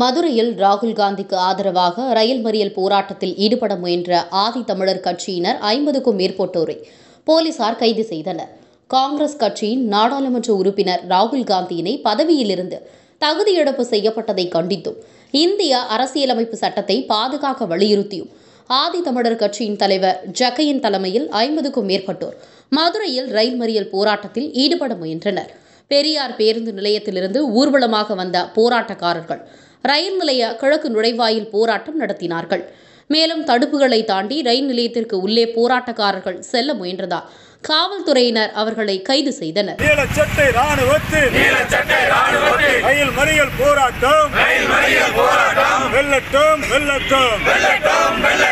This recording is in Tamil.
மதுரையில் ராகுல் காந்திக்கு ஆதரவாக ரயில் மறியல் போராட்டத்தில் ஈடுபட முயன்ற ஆதி தமிழர் கட்சியினர் ஐம்பதுக்கும் மேற்பட்டோரை போலீசார் கைது செய்தனர் காங்கிரஸ் கட்சியின் நாடாளுமன்ற உறுப்பினர் ராகுல் காந்தியினை பதவியிலிருந்து தகுதியிழப்பு செய்யப்பட்டதை கண்டித்தும் இந்திய அரசியலமைப்பு சட்டத்தை பாதுகாக்க வலியுறுத்தியும் ஆதி தமிழர் கட்சியின் தலைவர் ஜக்கையின் தலைமையில் ஐம்பதுக்கும் மேற்பட்டோர் மதுரையில் ரயில் மறியல் போராட்டத்தில் ஈடுபட முயன்றனர் பெரியார் பேருந்து நிலையத்திலிருந்து ஊர்வலமாக வந்த போராட்டக்காரர்கள் ரயில் நிலைய கிழக்கு நுழைவாயில் போராட்டம் நடத்தினார்கள் மேலும் தடுப்புகளை தாண்டி ரயில் நிலையத்திற்கு உள்ளே போராட்டக்காரர்கள் செல்ல முயன்றதால் காவல்துறையினர் அவர்களை கைது செய்தனர் ரயில் வெள்ளட்டும் போராட்டம் வெள்ளட்டும் வெள்ளட்டும்